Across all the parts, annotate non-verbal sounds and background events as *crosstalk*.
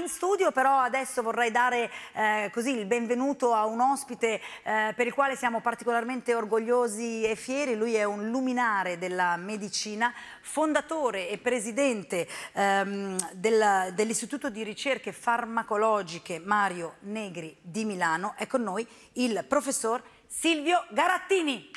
in studio, però adesso vorrei dare eh, così il benvenuto a un ospite eh, per il quale siamo particolarmente orgogliosi e fieri. Lui è un luminare della medicina, fondatore e presidente ehm, del, dell'Istituto di Ricerche Farmacologiche Mario Negri di Milano. È con noi il professor Silvio Garattini.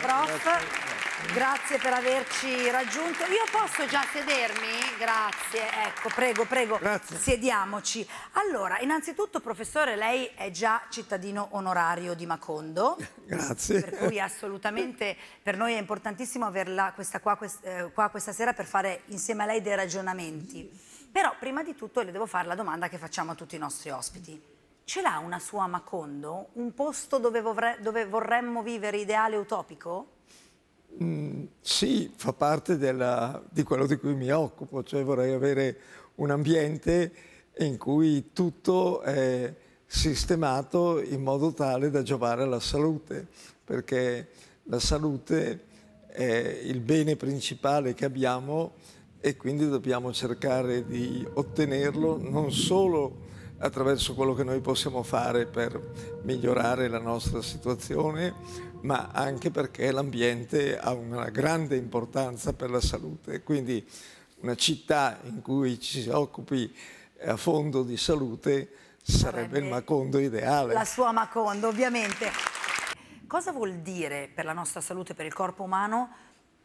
prof. Grazie. Grazie per averci raggiunto. Io posso già sedermi? Grazie, ecco, prego, prego. Grazie. Sediamoci. Allora, innanzitutto, professore, lei è già cittadino onorario di Macondo. *laughs* Grazie. Per cui assolutamente per noi è importantissimo averla questa qua, quest eh, qua questa sera per fare insieme a lei dei ragionamenti. Però prima di tutto le devo fare la domanda che facciamo a tutti i nostri ospiti ce l'ha una sua Macondo? Un posto dove, vorre dove vorremmo vivere ideale utopico? Mm, sì, fa parte della, di quello di cui mi occupo, cioè vorrei avere un ambiente in cui tutto è sistemato in modo tale da giovare alla salute, perché la salute è il bene principale che abbiamo e quindi dobbiamo cercare di ottenerlo non solo attraverso quello che noi possiamo fare per migliorare la nostra situazione, ma anche perché l'ambiente ha una grande importanza per la salute. Quindi una città in cui ci si occupi eh, a fondo di salute sarebbe il Macondo ideale. La sua Macondo, ovviamente. Cosa vuol dire per la nostra salute, per il corpo umano,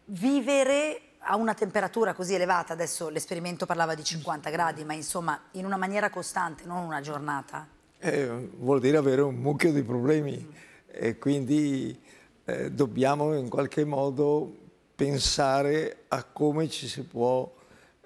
vivere a una temperatura così elevata, adesso l'esperimento parlava di 50 gradi, ma insomma in una maniera costante, non una giornata? Eh, vuol dire avere un mucchio di problemi e quindi eh, dobbiamo in qualche modo pensare a come ci si può,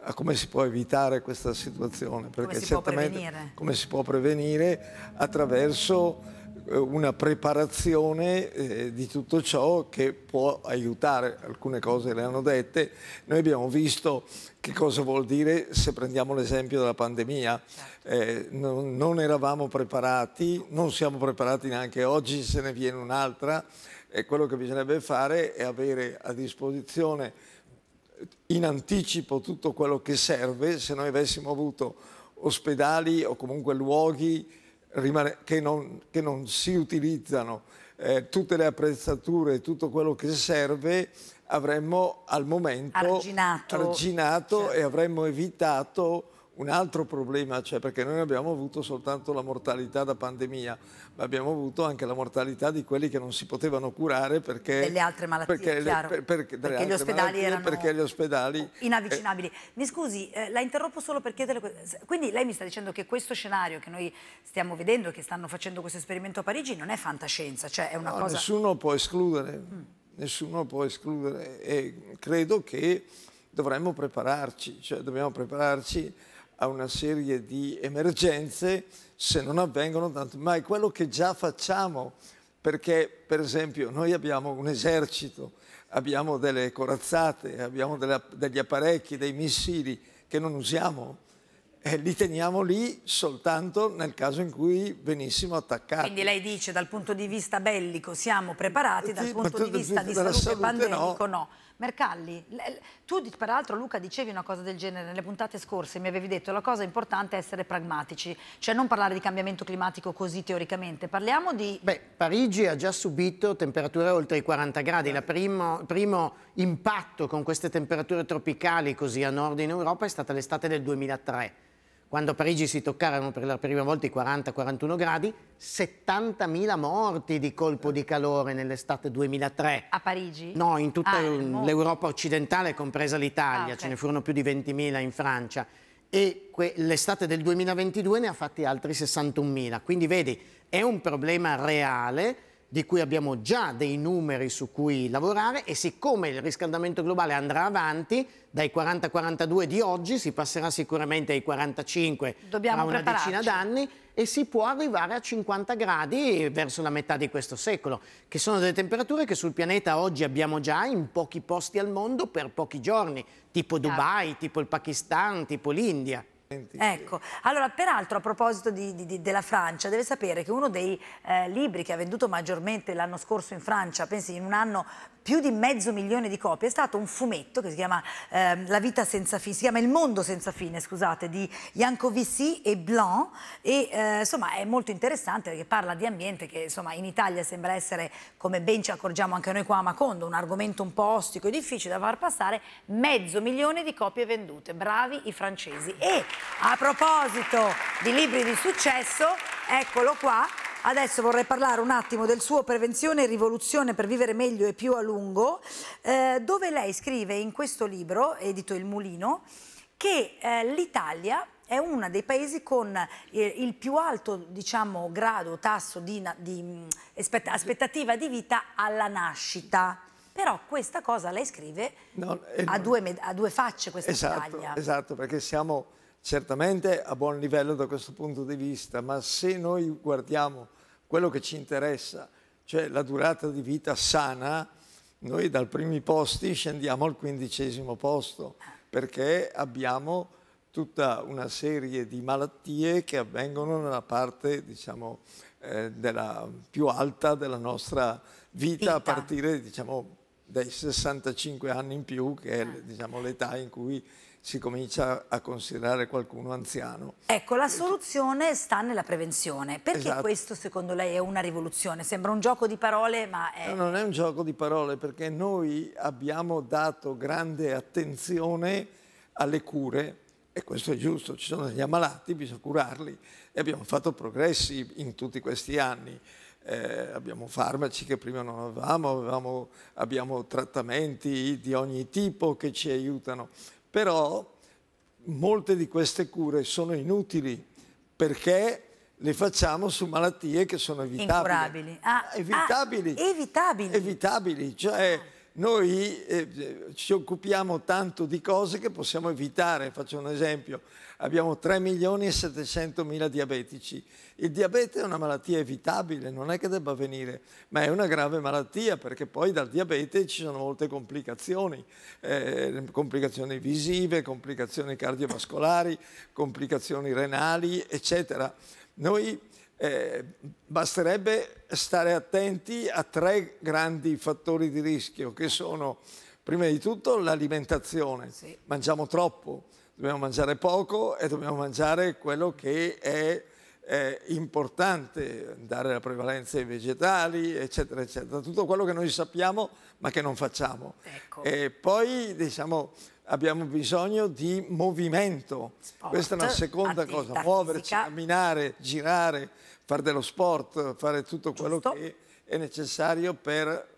a come si può evitare questa situazione. Perché come si certamente, può prevenire? Come si può prevenire attraverso eh, una preparazione eh, di tutto ciò che può aiutare, alcune cose le hanno dette, noi abbiamo visto che cosa vuol dire se prendiamo l'esempio della pandemia, certo. eh, non, non eravamo preparati, non siamo preparati neanche oggi se ne viene un'altra e quello che bisognerebbe fare è avere a disposizione in anticipo tutto quello che serve, se noi avessimo avuto ospedali o comunque luoghi rimane, che, non, che, non, si utilizzano eh, tutte le attrezzature, tutto quello che serve, avremmo al momento arginato, arginato certo. e avremmo evitato un altro problema c'è, cioè perché noi abbiamo avuto soltanto la mortalità da pandemia, ma abbiamo avuto anche la mortalità di quelli che non si potevano curare perché... Delle altre malattie, perché, le, per, perché, perché altre gli ospedali erano perché gli ospedali, inavvicinabili. Eh. Mi scusi, eh, la interrompo solo per chiedere... Quindi lei mi sta dicendo che questo scenario che noi stiamo vedendo, che stanno facendo questo esperimento a Parigi, non è fantascienza, cioè è una no, cosa... Nessuno può escludere, mm. nessuno può escludere e credo che dovremmo prepararci, cioè dobbiamo prepararci a una serie di emergenze se non avvengono tanto, ma è quello che già facciamo, perché per esempio noi abbiamo un esercito, abbiamo delle corazzate, abbiamo delle, degli apparecchi, dei missili che non usiamo e li teniamo lì soltanto nel caso in cui venissimo attaccati. Quindi lei dice dal punto di vista bellico siamo preparati, dal sì, punto di vista di salute, salute pandemico no. no. Mercalli, tu peraltro Luca dicevi una cosa del genere nelle puntate scorse, mi avevi detto la cosa importante è essere pragmatici, cioè non parlare di cambiamento climatico così teoricamente, parliamo di... Beh, Parigi ha già subito temperature oltre i 40 gradi, il primo, primo impatto con queste temperature tropicali così a nord in Europa è stata l'estate del 2003 quando a Parigi si toccarono per la prima volta i 40-41 gradi, 70.000 morti di colpo di calore nell'estate 2003. A Parigi? No, in tutta ah, l'Europa occidentale, compresa l'Italia, ah, okay. ce ne furono più di 20.000 in Francia e l'estate del 2022 ne ha fatti altri 61.000. Quindi vedi, è un problema reale di cui abbiamo già dei numeri su cui lavorare e siccome il riscaldamento globale andrà avanti, dai 40-42 di oggi si passerà sicuramente ai 45 Dobbiamo tra una decina d'anni e si può arrivare a 50 gradi verso la metà di questo secolo, che sono delle temperature che sul pianeta oggi abbiamo già in pochi posti al mondo per pochi giorni, tipo Dubai, tipo il Pakistan, tipo l'India. Ecco, allora peraltro a proposito di, di, della Francia, deve sapere che uno dei eh, libri che ha venduto maggiormente l'anno scorso in Francia, pensi in un anno più di mezzo milione di copie, è stato un fumetto che si chiama eh, La vita senza fine, si chiama Il mondo senza fine, scusate, di Jancovici e Blanc e eh, insomma è molto interessante perché parla di ambiente che insomma in Italia sembra essere, come ben ci accorgiamo anche noi qua a Macondo, un argomento un po' ostico e difficile da far passare, mezzo milione di copie vendute, bravi i francesi. E a proposito di libri di successo, eccolo qua, Adesso vorrei parlare un attimo del suo Prevenzione e Rivoluzione per vivere meglio e più a lungo, eh, dove lei scrive in questo libro, edito Il Mulino, che eh, l'Italia è uno dei paesi con eh, il più alto diciamo, grado, tasso di, di mm, aspettativa di vita alla nascita. Però questa cosa, lei scrive, no, ha, eh, due, due, facce questa esatto, Italia. Esatto, perché siamo certamente a buon livello da questo punto di vista, ma se noi guardiamo quello che ci interessa, cioè la durata di vita sana, noi dal primi posti scendiamo al quindicesimo posto, perché abbiamo tutta una serie di malattie che avvengono nella parte, diciamo, eh, della più alta della nostra vita, vita. a partire, diciamo, dai 65 anni in più, che è ah. diciamo, l'età in cui si comincia a considerare qualcuno anziano. Ecco, la soluzione sta nella prevenzione. Perché esatto. questo secondo lei è una rivoluzione? Sembra un gioco di parole, ma è... No, non è un gioco di parole perché noi abbiamo dato grande attenzione alle cure e questo è giusto, ci sono degli ammalati, bisogna curarli e abbiamo fatto progressi in tutti questi anni. Eh, abbiamo farmaci che prima non avevamo, avevamo abbiamo trattamenti di ogni tipo che ci aiutano. Però molte di queste cure sono inutili perché le facciamo su malattie che sono evitabili. Incurabili. Ah, evitabili. Ah, evitabili. Evitabili, cioè ah noi eh, eh, ci occupiamo tanto di cose che possiamo evitare. Faccio un esempio, abbiamo 3 milioni e 700 mila diabetici. Il diabete è una malattia evitabile, non è che debba venire, ma è una grave malattia perché poi dal diabete ci sono molte complicazioni, eh, complicazioni visive, complicazioni cardiovascolari, complicazioni renali, eccetera. Noi eh, basterebbe stare attenti a tre grandi fattori di rischio che sono prima di tutto l'alimentazione. Sì. Mangiamo troppo, dobbiamo mangiare poco e dobbiamo mangiare quello che è è importante dare la prevalenza ai vegetali, eccetera, eccetera. Tutto quello che noi sappiamo ma che non facciamo. Ecco. E poi, diciamo, abbiamo bisogno di movimento. Sport, Questa è una seconda cosa, muoverci, fisica. camminare, girare, fare dello sport, fare tutto quello Giusto. che è necessario per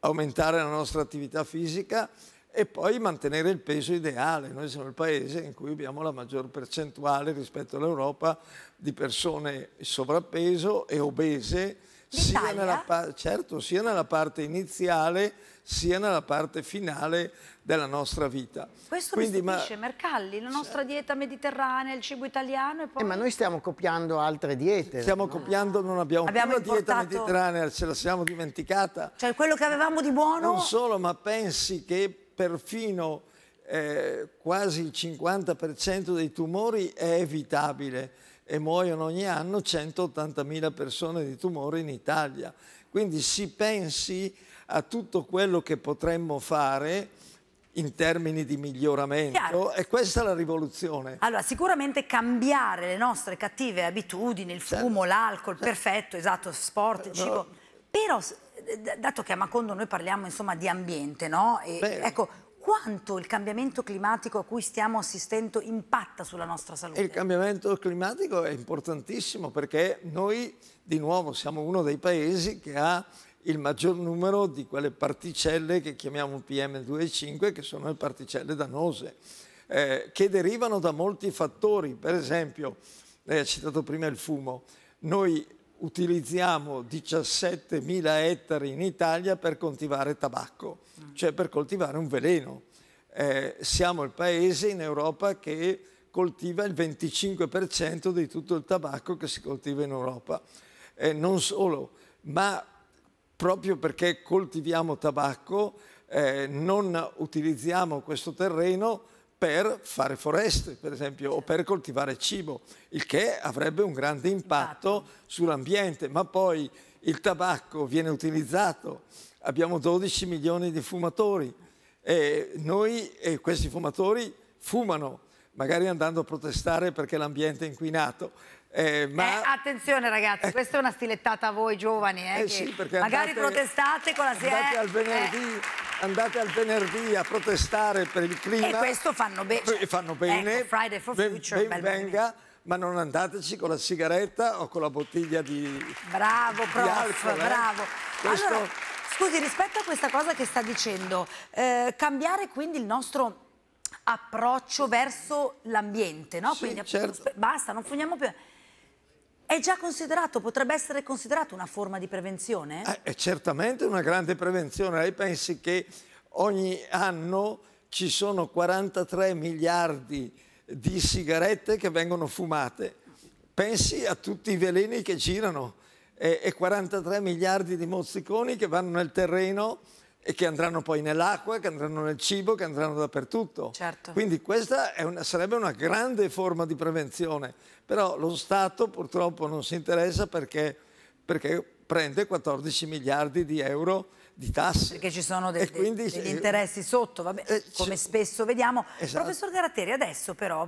aumentare la nostra attività fisica e poi mantenere il peso ideale. Noi siamo il paese in cui abbiamo la maggior percentuale rispetto all'Europa di persone sovrappeso e obese, sia nella, certo, sia nella parte iniziale sia nella parte finale della nostra vita. Questo Quindi, mi stupisce, ma... Mercalli, la nostra cioè... dieta mediterranea, il cibo italiano e poi... Eh, ma noi stiamo copiando altre diete. Stiamo no. copiando, non abbiamo, abbiamo più importato... la dieta mediterranea, ce la siamo dimenticata. Cioè quello che avevamo di buono... Non solo, ma pensi che perfino eh, quasi il 50% dei tumori è evitabile e muoiono ogni anno 180.000 persone di tumore in Italia. Quindi si pensi a tutto quello che potremmo fare in termini di miglioramento Chiaro. e questa è la rivoluzione. Allora, sicuramente cambiare le nostre cattive abitudini, il certo. fumo, certo. l'alcol, certo. perfetto, esatto, sport, eh, Però... cibo. Però dato che a Macondo noi parliamo insomma di ambiente, no? E, ecco, quanto il cambiamento climatico a cui stiamo assistendo impatta sulla nostra salute? Il cambiamento climatico è importantissimo perché noi di nuovo siamo uno dei paesi che ha il maggior numero di quelle particelle che chiamiamo pm 2 e 5 che sono le particelle dannose eh, che derivano da molti fattori per esempio, lei ha citato prima il fumo noi utilizziamo 17.000 ettari in Italia per coltivare tabacco, mm. cioè per coltivare un veleno. Eh, siamo il paese in Europa che coltiva il 25% di tutto il tabacco che si coltiva in Europa. Eh, non solo, ma proprio perché coltiviamo tabacco, eh, non utilizziamo questo terreno per fare foreste, per esempio, o per coltivare cibo, il che avrebbe un grande impatto sull'ambiente, ma poi il tabacco viene utilizzato, abbiamo 12 milioni di fumatori e noi e questi fumatori fumano, magari andando a protestare perché l'ambiente è inquinato, eh, ma... eh, attenzione ragazzi, eh. questa è una stilettata a voi giovani, eh, eh sì, magari andate, protestate con la sera. Andate al venerdì eh andate al venerdì a protestare per il clima. E questo fanno, be fanno bene. Ecco, Friday for Future. Ben, ben venga, ma non andateci con la sigaretta o con la bottiglia di Bravo, prof, di alcol, eh. bravo. Eh? Questo... Allora, scusi, rispetto a questa cosa che sta dicendo, eh, cambiare quindi il nostro approccio verso l'ambiente, no? Sì, quindi certo. basta, non fugniamo più è già considerato, potrebbe essere considerato una forma di prevenzione? Eh, è certamente una grande prevenzione. Lei pensi che ogni anno ci sono 43 miliardi di sigarette che vengono fumate. Pensi a tutti i veleni che girano e, e 43 miliardi di mozziconi che vanno nel terreno e che andranno poi nell'acqua, che andranno nel cibo, che andranno dappertutto. Certo. Quindi questa una, sarebbe una grande forma di prevenzione, però lo Stato purtroppo non si interessa perché, perché prende 14 miliardi di euro di tasse. Perché ci sono de quindi, degli interessi sotto, vabbè, eh, come spesso vediamo. Esatto. Professor Garatteri, adesso però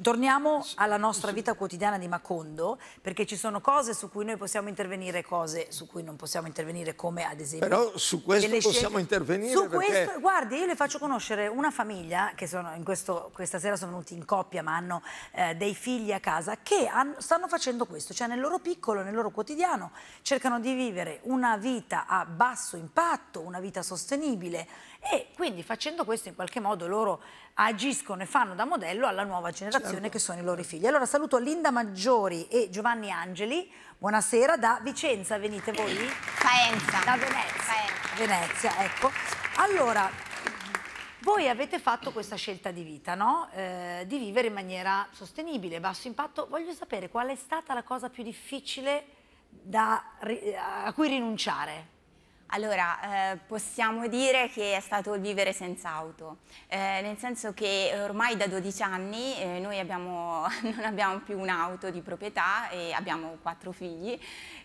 torniamo alla nostra vita quotidiana di Macondo, perché ci sono cose su cui noi possiamo intervenire cose su cui non possiamo intervenire, come ad esempio... Però su questo possiamo intervenire Su perché... questo, guardi, io le faccio conoscere una famiglia, che sono in questo, questa sera sono venuti in coppia, ma hanno eh, dei figli a casa, che hanno, stanno facendo questo, cioè nel loro piccolo, nel loro quotidiano, cercano di vivere una vita a basso impatto impatto, una vita sostenibile e quindi facendo questo in qualche modo loro agiscono e fanno da modello alla nuova generazione certo. che sono i loro figli. Allora saluto Linda Maggiori e Giovanni Angeli, buonasera da Vicenza, venite voi? Faenza. Da Venezia. Faenza. Venezia, ecco. Allora, voi avete fatto questa scelta di vita, no? eh, di vivere in maniera sostenibile, basso impatto. Voglio sapere qual è stata la cosa più difficile da, a cui rinunciare. Allora, eh, possiamo dire che è stato il vivere senza auto, eh, nel senso che ormai da 12 anni eh, noi abbiamo, *laughs* non abbiamo più un'auto di proprietà e abbiamo quattro figli.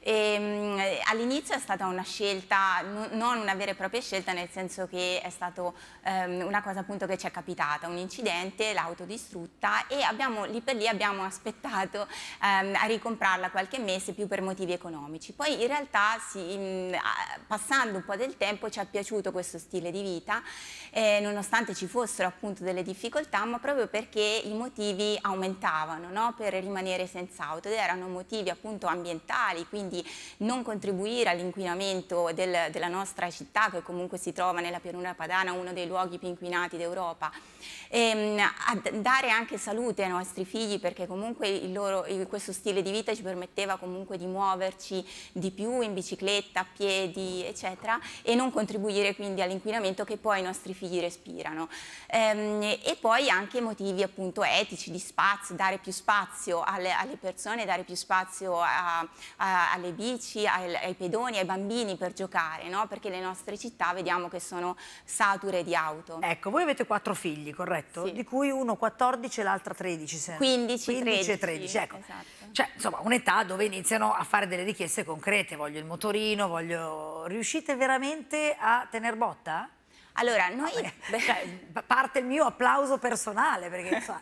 Ehm, all'inizio è stata una scelta, non una vera e propria scelta, nel senso che è stata ehm, una cosa appunto che ci è capitata, un incidente, l'auto distrutta e abbiamo, lì per lì abbiamo aspettato ehm, a ricomprarla qualche mese più per motivi economici. Poi in realtà si, mh, passando un po' del tempo ci è piaciuto questo stile di vita, eh, nonostante ci fossero appunto delle difficoltà, ma proprio perché i motivi aumentavano no? per rimanere senza auto ed erano motivi appunto ambientali, quindi non contribuire all'inquinamento del, della nostra città che comunque si trova nella pianura padana, uno dei luoghi più inquinati d'Europa, ehm, dare anche salute ai nostri figli perché comunque loro, questo stile di vita ci permetteva comunque di muoverci di più in bicicletta, a piedi, eccetera eccetera, e non contribuire quindi all'inquinamento che poi i nostri figli respirano. Ehm, e poi anche motivi appunto etici, di spazio, dare più spazio alle, alle persone, dare più spazio a, a, alle bici, ai, ai, pedoni, ai bambini per giocare, no? perché le nostre città vediamo che sono sature di auto. Ecco, voi avete quattro figli, corretto? Sì. Di cui uno 14 e l'altra 13. Se... 15, 15 13. 13. Ecco. Esatto. Cioè, insomma, un'età dove iniziano a fare delle richieste concrete, voglio il motorino, voglio riuscire riuscite veramente a tener botta? Allora, noi... Ah, *laughs* parte il mio applauso personale, perché... *laughs*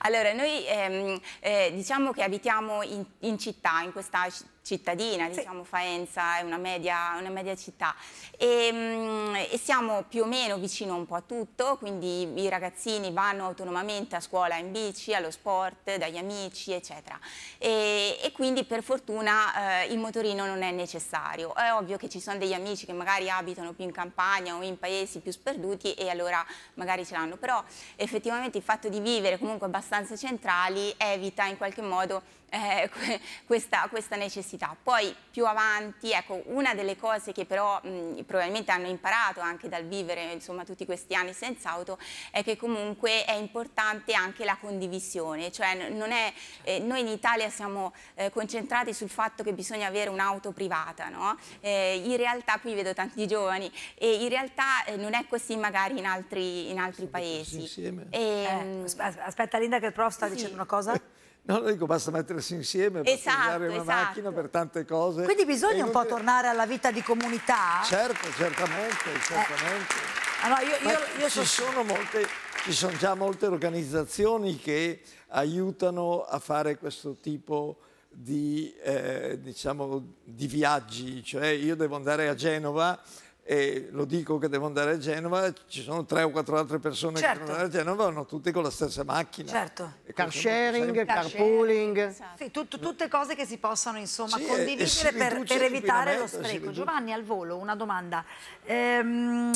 allora, noi ehm, eh, diciamo che abitiamo in, in città, in questa città cittadina, sì. diciamo Faenza è una media, una media città e, ehm, e, siamo più o meno vicino un po' a tutto, quindi i ragazzini vanno autonomamente a scuola in bici, allo sport, dagli amici eccetera e, e quindi per fortuna eh, il motorino non è necessario, è ovvio che ci sono degli amici che magari abitano più in campagna o in paesi più sperduti e allora magari ce l'hanno, però effettivamente il fatto di vivere comunque abbastanza centrali evita in qualche modo eh, *laughs* questa, questa, necessità. Poi più avanti, ecco, una delle cose che però mh, probabilmente hanno imparato anche dal vivere insomma, tutti questi anni senza auto è che comunque è importante anche la condivisione, cioè non è, eh, noi in Italia siamo eh, concentrati sul fatto che bisogna avere un'auto privata, no? Eh, in realtà qui vedo tanti *laughs* giovani e in realtà eh, non è così magari in altri, in altri paesi. E, ehm, eh, aspetta Linda che il prof sta sì. dicendo una cosa. *laughs* No, dico, basta mettersi insieme, basta esatto, una esatto. macchina per tante cose. Quindi bisogna un po' che... tornare alla vita di comunità? Certo, certamente, certamente. Eh. Allora, ah, io, io, io ci, so... sono molte, ci sono già molte organizzazioni che aiutano a fare questo tipo di, eh, diciamo, di viaggi. Cioè io devo andare a Genova e lo dico che devo andare a Genova, ci sono tre o quattro altre persone certo. che devono certo. andare a Genova, vanno tutte con la stessa macchina. Certo car sharing, carpooling. Esatto. Sì, tut tutte cose che si possano insomma, sì, condividere per, per, evitare lo spreco. Giovanni, al volo, una domanda. Ehm,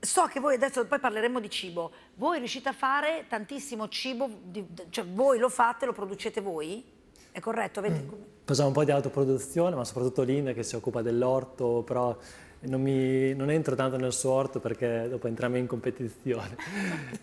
so che voi adesso poi parleremo di cibo. Voi riuscite a fare tantissimo cibo, di, cioè voi lo fate, lo producete voi? È corretto? Avete... Mm. Facciamo un po' di autoproduzione, ma soprattutto Linda che si occupa dell'orto, però non, mi, non, entro tanto nel suo orto perché dopo entriamo in competizione.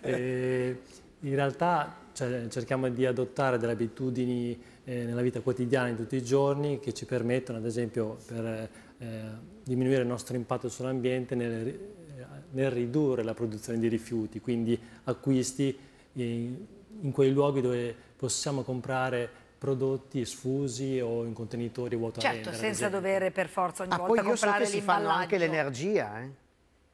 *laughs* e in realtà cioè, cerchiamo di adottare delle abitudini eh, nella vita quotidiana di tutti i giorni che ci permettono ad esempio per eh, diminuire il nostro impatto sull'ambiente nel, eh, nel, ridurre la produzione di rifiuti, quindi acquisti in, in quei luoghi dove possiamo comprare prodotti sfusi o in contenitori vuoto certo, a rendere. Certo, senza dover per forza ogni ah, volta comprare l'imballaggio. Poi io so che si fanno anche l'energia, eh?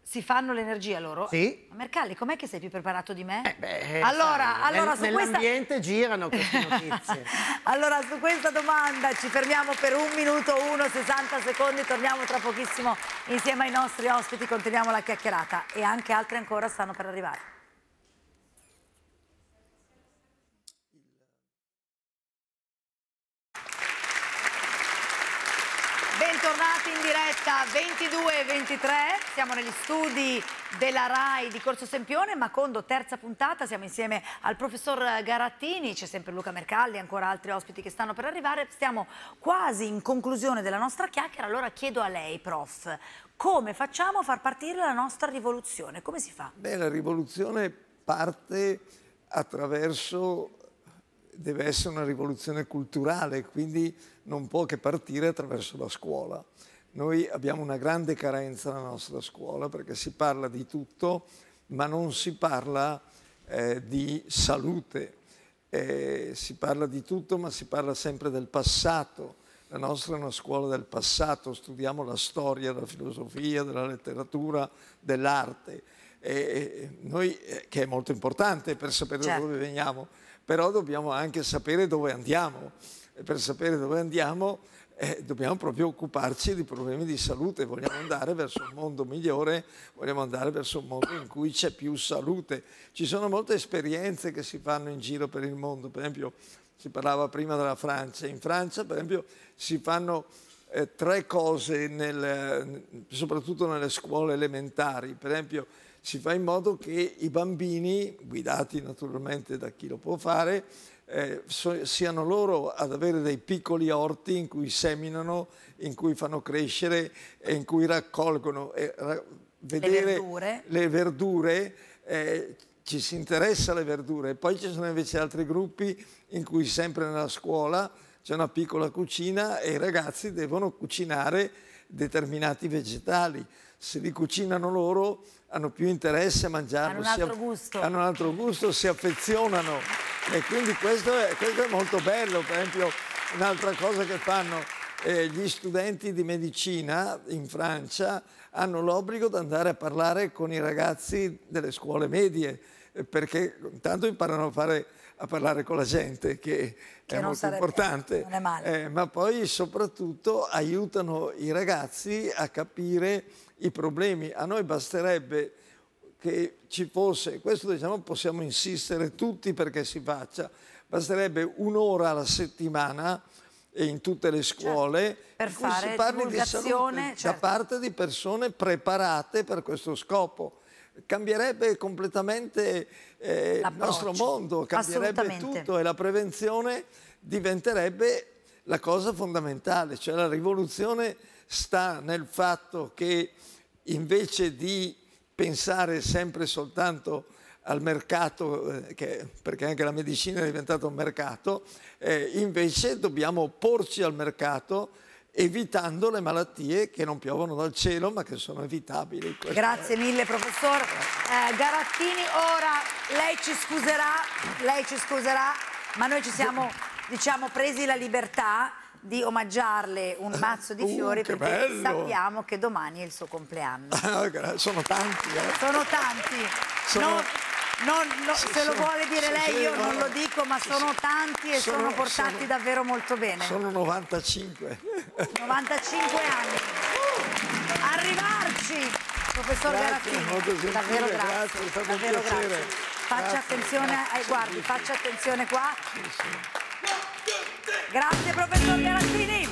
si fanno l'energia loro. Sì. Ma Mercalli, com'è che sei più preparato di me? Eh beh, eh, allora, sai, allora nel, nell'ambiente questa... girano queste notizie. *laughs* allora, su questa domanda ci fermiamo per un minuto, uno, 60 secondi, torniamo tra pochissimo insieme ai nostri ospiti, continuiamo la chiacchierata e anche altri ancora stanno per arrivare. ritornati in diretta 22 e 23, siamo negli studi della RAI di Corso Sempione, Macondo, terza puntata, siamo insieme al professor Garattini, c'è sempre Luca Mercalli ancora altri ospiti che stanno per arrivare, stiamo quasi in conclusione della nostra chiacchiera, allora chiedo a lei, prof, come facciamo a far partire la nostra rivoluzione? Come si fa? Beh, la rivoluzione parte attraverso deve essere una rivoluzione culturale, quindi non può che partire attraverso la scuola. Noi abbiamo una grande carenza nella nostra scuola perché si parla di tutto, ma non si parla eh, di salute, eh, si parla di tutto, ma si parla sempre del passato. La nostra è una scuola del passato, studiamo la storia, la filosofia, della letteratura, dell'arte. E, e noi, eh, che è molto importante per sapere certo. da dove certo. veniamo, però dobbiamo anche sapere dove andiamo e per sapere dove andiamo eh, dobbiamo proprio occuparci di problemi di salute, vogliamo andare verso un mondo migliore, vogliamo andare verso un mondo in cui c'è più salute. Ci sono molte esperienze che si fanno in giro per il mondo, per esempio si parlava prima della Francia, in Francia per esempio si fanno eh, tre cose nel, soprattutto nelle scuole elementari, per esempio si fa in modo che i bambini, guidati naturalmente da chi lo può fare, eh, so, siano loro ad avere dei piccoli orti in cui seminano, in cui fanno crescere e in cui raccolgono. Eh, ra vedere le verdure, le verdure eh, ci si interessa alle verdure. Poi ci sono invece altri gruppi in cui sempre nella scuola c'è una piccola cucina e i ragazzi devono cucinare determinati vegetali se li cucinano loro hanno più interesse a mangiarlo, hanno un altro, gusto. Hanno un altro gusto, si affezionano e quindi questo è, questo è molto bello, per esempio un'altra cosa che fanno eh, gli studenti di medicina in Francia hanno l'obbligo di andare a parlare con i ragazzi delle scuole medie eh, perché intanto imparano a, fare, a parlare con la gente che, che è molto sarebbe, importante eh, ma poi soprattutto aiutano i ragazzi a capire i problemi. A noi basterebbe che ci fosse, questo diciamo possiamo insistere tutti perché si faccia, basterebbe un'ora alla settimana e in tutte le certo, scuole certo, per fare si parli di salute certo. da parte di persone preparate per questo scopo. Cambierebbe completamente eh, il nostro mondo, cambierebbe tutto e la prevenzione diventerebbe la cosa fondamentale, cioè la rivoluzione sta nel fatto che invece di pensare sempre soltanto al mercato, eh, che, perché anche la medicina è diventata un mercato, eh, invece dobbiamo opporci al mercato evitando le malattie che non piovono dal cielo ma che sono evitabili. Grazie è. mille professor. Eh, Garattini, ora lei ci scuserà, lei ci scuserà, ma noi ci siamo diciamo, presi la libertà di omaggiarle un *laughs* mazzo di uh, fiori uh, perché bello. sappiamo che domani è il suo compleanno. Ah, sono tanti, eh. Sono tanti. Sono... Non, non, no, sì, se sono, lo vuole dire sì, lei sì, io no, non lo dico, ma sono tanti e sono, sono portati sono, davvero molto bene. Sono 95. 95 *laughs* anni. Arrivarci, professor grazie, Garattini. Davvero grazie, grazie davvero grazie. Faccia grazie, attenzione, ai, guardi, faccia attenzione qua. Grazie professor Garattini.